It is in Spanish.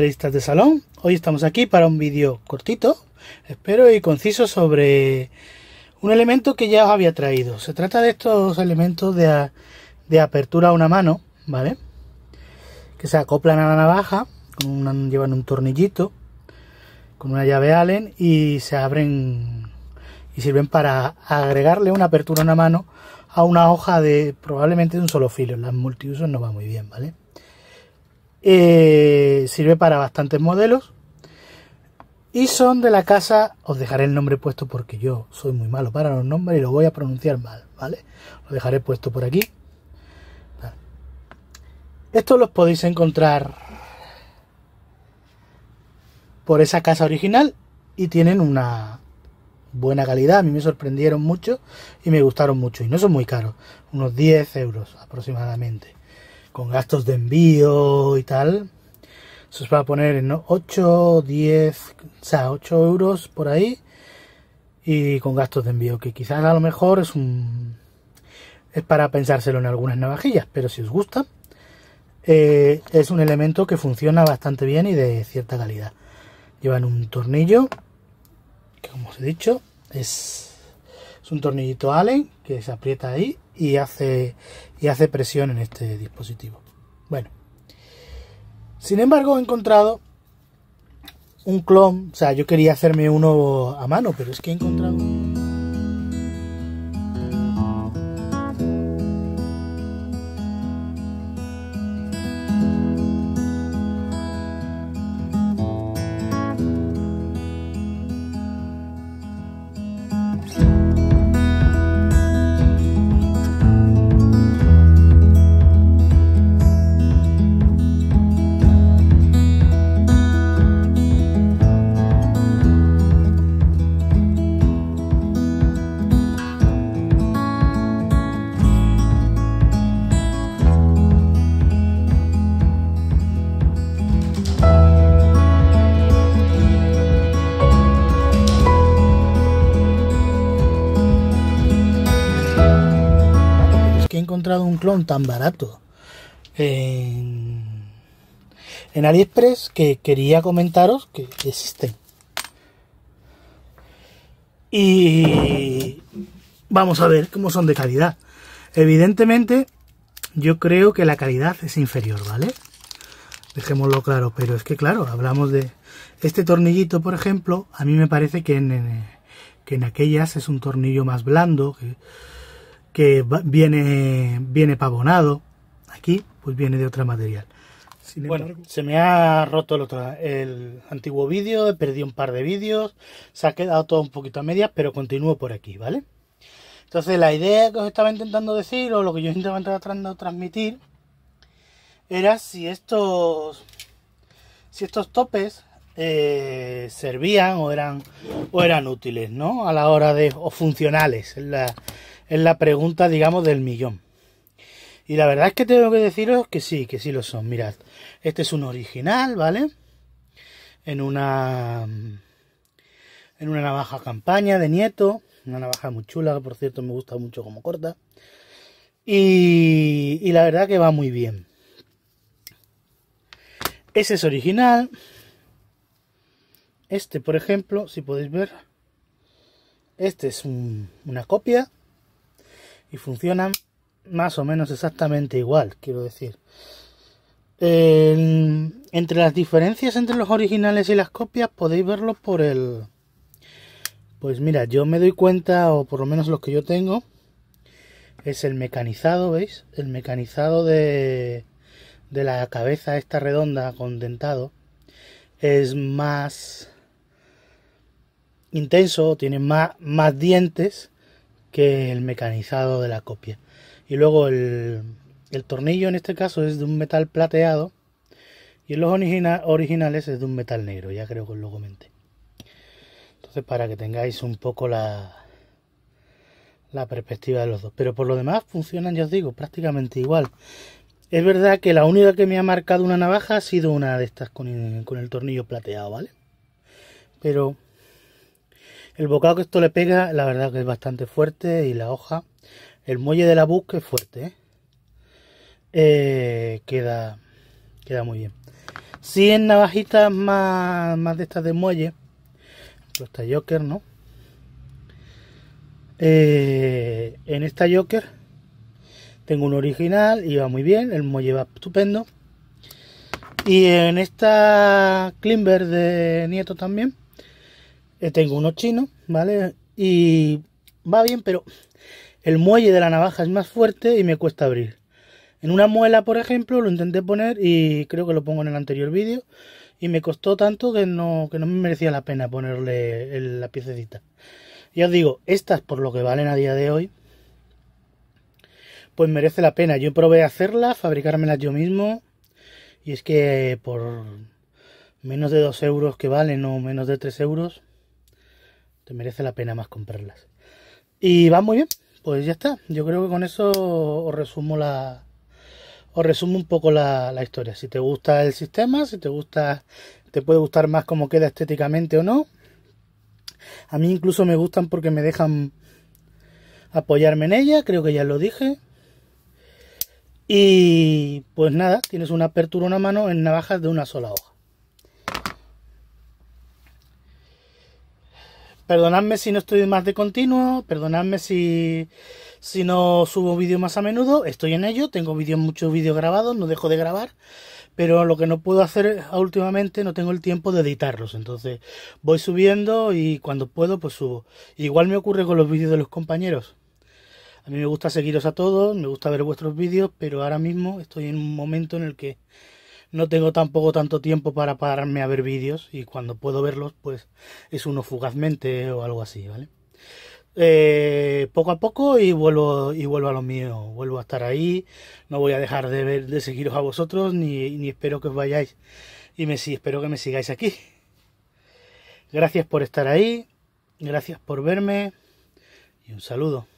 listas de salón. Hoy estamos aquí para un vídeo cortito, espero y conciso sobre un elemento que ya os había traído. Se trata de estos elementos de, apertura a una mano, ¿vale? Que se acoplan a la navaja, llevan un tornillito, con una llave Allen y se abren y sirven para agregarle una apertura a una mano a una hoja de probablemente de un solo filo. Las multiusos no va muy bien, ¿vale? Eh, sirve para bastantes modelos. Y son de la casa, os dejaré el nombre puesto porque yo soy muy malo para los nombres y lo voy a pronunciar mal, ¿vale? Lo dejaré puesto por aquí. Estos los podéis encontrar por esa casa original y tienen una buena calidad. A mí me sorprendieron mucho y me gustaron mucho. Y no son muy caros, unos 10 euros aproximadamente. Con gastos de envío y tal, se os va a poner en 8, 10, o sea, 8 euros por ahí y con gastos de envío, que quizás a lo mejor es un... es para pensárselo en algunas navajillas, pero si os gusta, eh, es un elemento que funciona bastante bien y de cierta calidad. Llevan un tornillo, que como os he dicho, es, es un tornillito Allen que se aprieta ahí y hace, y hace presión en este dispositivo. Bueno, sin embargo, he encontrado un clon. O sea, yo quería hacerme uno a mano, pero es que he encontrado. un clon tan barato en, AliExpress que quería comentaros que existen. Y vamos a ver cómo son de calidad. Evidentemente, yo creo que la calidad es inferior, ¿vale? Dejémoslo claro, pero es que claro, hablamos de este tornillito, por ejemplo, a mí me parece que en, que en aquellas es un tornillo más blando, que, que viene, viene pavonado. Aquí, pues viene de otro material. bueno, se me ha roto el otro, el antiguo vídeo, he perdido un par de vídeos, se ha quedado todo un poquito a medias, pero continúo por aquí, ¿vale? Entonces, la idea que os estaba intentando decir, o lo que yo estaba tratando de transmitir, era si estos, si estos topes eh, servían o eran, o eran útiles, ¿no? A la hora de, o funcionales es la pregunta, digamos, del millón. Y la verdad es que tengo que deciros que sí, que sí lo son. Mirad, este es un original, ¿vale? En una. Mm, en una navaja campaña de nieto. Una navaja muy chula, que por cierto me gusta mucho como corta. Y, y la verdad que va muy bien. Ese es original. Este, por ejemplo, si podéis ver. Este es una copia y funcionan más o menos exactamente igual, quiero decir. entre las diferencias entre los originales y las copias podéis verlo por el... Pues mira, yo me doy cuenta, o por lo menos los que yo tengo, es el mecanizado, ¿veis? El mecanizado de, la cabeza esta redonda con dentado es más intenso, tiene más, más dientes que el mecanizado de la copia. Y luego el, tornillo en este caso es de un metal plateado y en los originales es de un metal negro, ya creo que os lo comenté. Entonces para que tengáis un poco la, la perspectiva de los dos. Pero por lo demás funcionan, ya os digo, prácticamente igual. Es verdad que la única que me ha marcado una navaja ha sido una de estas con, con el tornillo plateado, ¿vale? Pero el bocado que esto le pega, la verdad que es bastante fuerte y la hoja. El muelle de la búsqueda es fuerte. ¿eh? Eh, queda, queda muy bien. Si en navajitas más, más de estas de muelle, pues esta Joker, ¿no? Eh, en esta Joker tengo un original y va muy bien, el muelle va estupendo. Y en esta Klimber de Nieto también eh, tengo uno chino, ¿vale? Y va bien, pero el muelle de la navaja es más fuerte y me cuesta abrir. En una muela, por ejemplo, lo intenté poner y creo que lo pongo en el anterior vídeo. Y me costó tanto que no, no me merecía la pena ponerle la piececita. Ya os digo, estas por lo que valen a día de hoy, pues merece la pena. Yo probé hacerlas, fabricármelas yo mismo. Y es que por menos de 2 euros que valen o menos de 3 euros, te merece la pena más comprarlas. Y va muy bien, pues ya está. Yo creo que con eso os resumo la. Os resumo un poco la, la historia. Si te gusta el sistema, si te gusta. Te puede gustar más cómo queda estéticamente o no. A mí incluso me gustan porque me dejan apoyarme en ella, creo que ya lo dije. Y pues nada, tienes una apertura una mano en navajas de una sola hoja. Perdonadme si no estoy más de continuo, perdonadme si, si no subo vídeos más a menudo, estoy en ello, tengo muchos vídeos grabados, no dejo de grabar, pero lo que no puedo hacer últimamente, no tengo el tiempo de editarlos, entonces voy subiendo y cuando puedo pues subo. Igual me ocurre con los vídeos de los compañeros. A mí me gusta seguiros a todos, me gusta ver vuestros vídeos, pero ahora mismo estoy en un momento en el que no tengo tampoco tanto tiempo para pararme a ver vídeos y cuando puedo verlos, pues es uno fugazmente o algo así, ¿vale? Eh, poco a poco y vuelvo y vuelvo a lo mío, vuelvo a estar ahí, no voy a dejar de ver, de seguiros a vosotros ni, ni espero que os vayáis y me sí, espero que me sigáis aquí. Gracias por estar ahí, gracias por verme y un saludo.